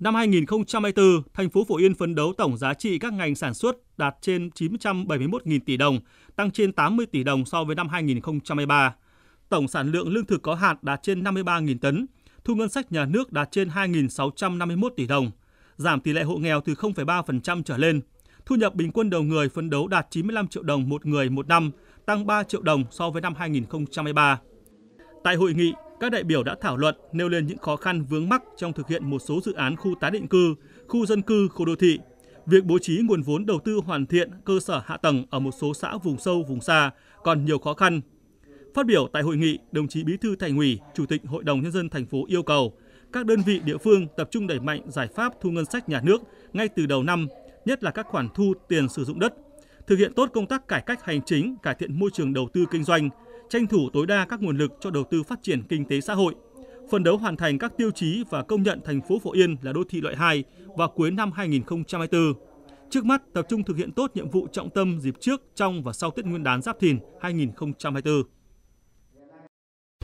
Năm 2024, thành phố Phổ Yên phấn đấu tổng giá trị các ngành sản xuất đạt trên 971.000 tỷ đồng, tăng trên 80 tỷ đồng so với năm 2023. Tổng sản lượng lương thực có hạt đạt trên 53.000 tấn, thu ngân sách nhà nước đạt trên 2.651 tỷ đồng, giảm tỷ lệ hộ nghèo từ 0,3% trở lên. Thu nhập bình quân đầu người phấn đấu đạt 95 triệu đồng một người một năm, tăng 3 triệu đồng so với năm 2023. Tại hội nghị, các đại biểu đã thảo luận nêu lên những khó khăn vướng mắc trong thực hiện một số dự án khu tái định cư, khu dân cư, khu đô thị. Việc bố trí nguồn vốn đầu tư hoàn thiện cơ sở hạ tầng ở một số xã vùng sâu, vùng xa còn nhiều khó khăn. Phát biểu tại hội nghị, đồng chí Bí thư Thành ủy, Chủ tịch Hội đồng nhân dân thành phố yêu cầu các đơn vị địa phương tập trung đẩy mạnh giải pháp thu ngân sách nhà nước ngay từ đầu năm, nhất là các khoản thu tiền sử dụng đất, thực hiện tốt công tác cải cách hành chính, cải thiện môi trường đầu tư kinh doanh, tranh thủ tối đa các nguồn lực cho đầu tư phát triển kinh tế xã hội, phấn đấu hoàn thành các tiêu chí và công nhận thành phố Phổ Yên là đô thị loại 2 vào cuối năm 2024. Trước mắt tập trung thực hiện tốt nhiệm vụ trọng tâm dịp trước, trong và sau Tết Nguyên đán Giáp Thìn 2024.